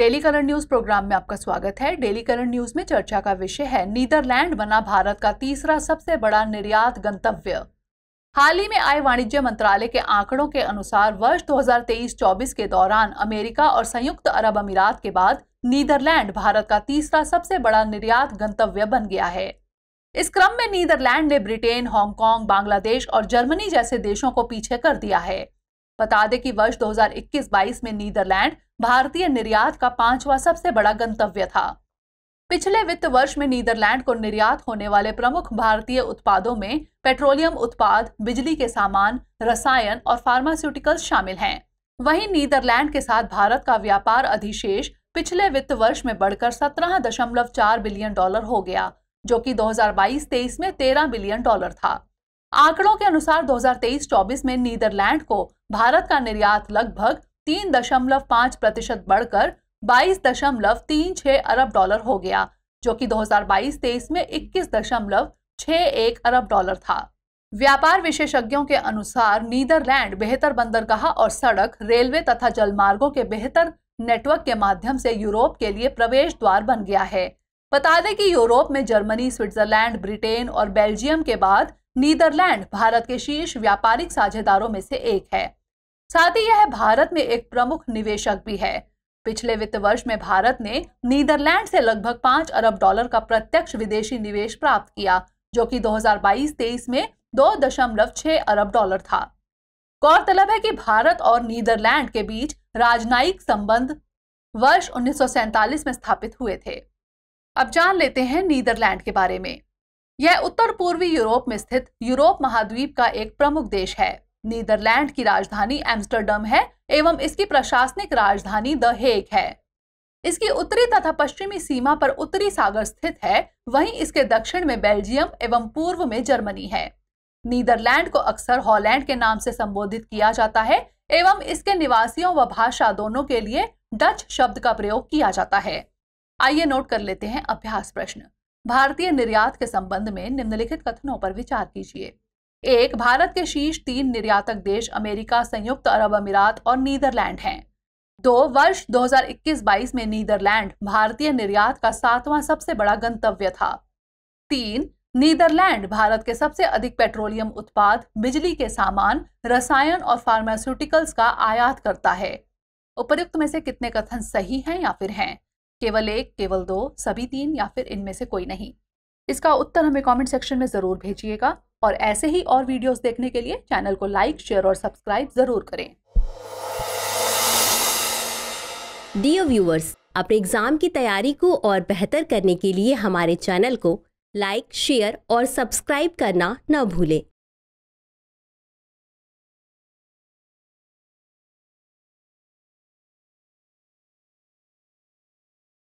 daily current news programme में आपका स्वागत है डेली करंट न्यूज में चर्चा का विषय है नीदरलैंड बना भारत का तीसरा सबसे बड़ा निर्यात गंतव्य हाल ही में आए वाणिज्य मंत्रालय के आंकड़ों के अनुसार वर्ष 2023-24 के दौरान अमेरिका और संयुक्त अरब अमीरात के बाद नीदरलैंड भारत का तीसरा सबसे बड़ा निर्यात गंतव्य बन गया है इस क्रम में नीदरलैंड ने ब्रिटेन हांगकांग बांग्लादेश और जर्मनी जैसे देशों को पीछे कर दिया है बता दें कि वर्ष 2021-22 में नीदरलैंड भारतीय निर्यात का पांचवा सबसे बड़ा गंतव्य था पिछले वित्त वर्ष में नीदरलैंड को निर्यात होने वाले प्रमुख भारतीय उत्पादों में पेट्रोलियम उत्पाद बिजली के सामान रसायन और फार्मास्यूटिकल्स शामिल हैं वहीं नीदरलैंड के साथ भारत का व्यापार अधिशेष पिछले वित्त वर्ष में बढ़कर 17.4 बिलियन डॉलर हो गया जो कि 2022-23 में 13 बिलियन डॉलर था आंकड़ों के अनुसार 2023-24 में नीदरलैंड को भारत का निर्यात लगभग तीन दशमलव पांच प्रतिशत बढ़कर बाईस दशमलव तीन छह अरब डॉलर हो गया जो कि 2022-23 में इक्कीस दशमलव छ एक अरब डॉलर था व्यापार विशेषज्ञों के अनुसार नीदरलैंड बेहतर बंदरगाह और सड़क रेलवे तथा जलमार्गों के बेहतर नेटवर्क के माध्यम से यूरोप के लिए प्रवेश द्वार बन गया है बता दें कि यूरोप में जर्मनी स्विट्जरलैंड ब्रिटेन और बेल्जियम के बाद नीदरलैंड भारत के शीर्ष व्यापारिक साझेदारों में से एक है साथ ही यह भारत में एक प्रमुख निवेशक भी है पिछले वित्त वर्ष में भारत ने नीदरलैंड से लगभग पांच अरब डॉलर का प्रत्यक्ष विदेशी निवेश प्राप्त किया जो कि 2022-23 में दो दशमलव छह अरब डॉलर था गौरतलब है कि भारत और नीदरलैंड के बीच राजनयिक संबंध वर्ष उन्नीस में स्थापित हुए थे अब जान लेते हैं नीदरलैंड के बारे में यह उत्तर पूर्वी यूरोप में स्थित यूरोप महाद्वीप का एक प्रमुख देश है नीदरलैंड की राजधानी एम्स्टर्डम है एवं इसकी प्रशासनिक राजधानी द हेग है इसकी उत्तरी तथा पश्चिमी सीमा पर उत्तरी सागर स्थित है वहीं इसके दक्षिण में बेल्जियम एवं पूर्व में जर्मनी है नीदरलैंड को अक्सर हॉलैंड के नाम से संबोधित किया जाता है एवं इसके निवासियों व भाषा दोनों के लिए डच शब्द का प्रयोग किया जाता है आइए नोट कर लेते हैं अभ्यास प्रश्न भारतीय निर्यात के संबंध में निम्नलिखित कथनों पर विचार कीजिए एक भारत के शीर्ष तीन निर्यातक देश अमेरिका संयुक्त अरब अमीरात और नीदरलैंड हैं दो वर्ष 2021-22 में नीदरलैंड भारतीय निर्यात का सातवां सबसे बड़ा गंतव्य था तीन नीदरलैंड भारत के सबसे अधिक पेट्रोलियम उत्पाद बिजली के सामान रसायन और फार्मास्यूटिकल्स का आयात करता है उपयुक्त में से कितने कथन सही हैं या फिर हैं केवल एक केवल दो सभी तीन या फिर इनमें से कोई नहीं इसका उत्तर हमें कमेंट सेक्शन में ज़रूर भेजिएगा और ऐसे ही और वीडियोस देखने के लिए चैनल को लाइक शेयर और सब्सक्राइब ज़रूर करें डियर व्यूवर्स अपने एग्ज़ाम की तैयारी को और बेहतर करने के लिए हमारे चैनल को लाइक शेयर और सब्सक्राइब करना न भूलें